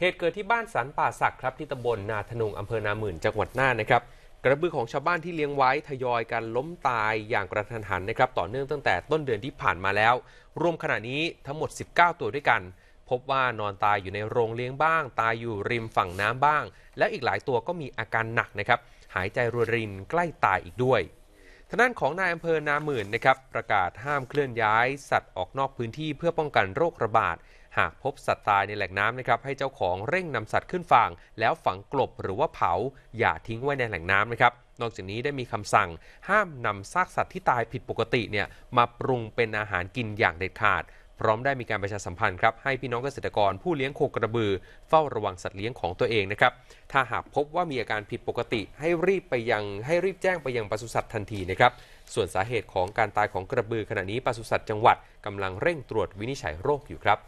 เหตุเกิดที่บ้านสันป่าศักครับที่ตำบลนาทนงอำเภอนาหมื่นจังหวัดน่านนะครับ กระบือของชาวบ้านที่เลี้ยงไว้ทยอยกันล้มตายอย่างกระทันหันนะครับต่อเนื่องตั้งแต่ต้นเดือนที่ผ่านมาแล้ว รวมขณะนี้ทั้งหมด 19 ตัวด้วยกัน พบว่านอนตายอยู่ในโรงเลี้ยงบ้าง ตายอยู่ริมฝั่งน้ำบ้าง และอีกหลายตัวก็มีอาการหนักนะครับหายใจรวรินใกล้ตายอีกด้วยทางด้านของนายอำเภอนาหมื่นนะครับประกาศห้ามเคลื่อนย้ายสัตว์ออกนอกพื้นที่เพื่อป้องกันโรคระบาด หากพบสัตว์ตายในแหล่งน้ำนะครับให้เจ้าของเร่งนำสัตว์ขึ้นฝั่ง แล้วฝังกลบหรือว่าเผาอย่าทิ้งไว้ในแหล่งน้ำนะครับนอกจากนี้ได้มีคำสั่งห้ามนำซากสัตว์ที่ตายผิดปกติเนี่ยมาปรุงเป็นอาหารกินอย่างเด็ดขาดพร้อมได้มีการประชาสัมพันธ์ครับให้พี่น้องเกษตรกรผู้เลี้ยงโคกระบือ เฝ้าระวังสัตว์เลี้ยงของตัวเองนะครับถ้าหากพบว่ามีอาการผิดปกติให้รีบไปยังให้รีบแจ้งไปยังปศุสัตว์ทันทีนะครับส่วนสาเหตุของการตายของกระบือขณะนี้ปศุสัตว์จังหวัดกำลังเร่งตรวจวินิจฉัยโรคอยู่ครับ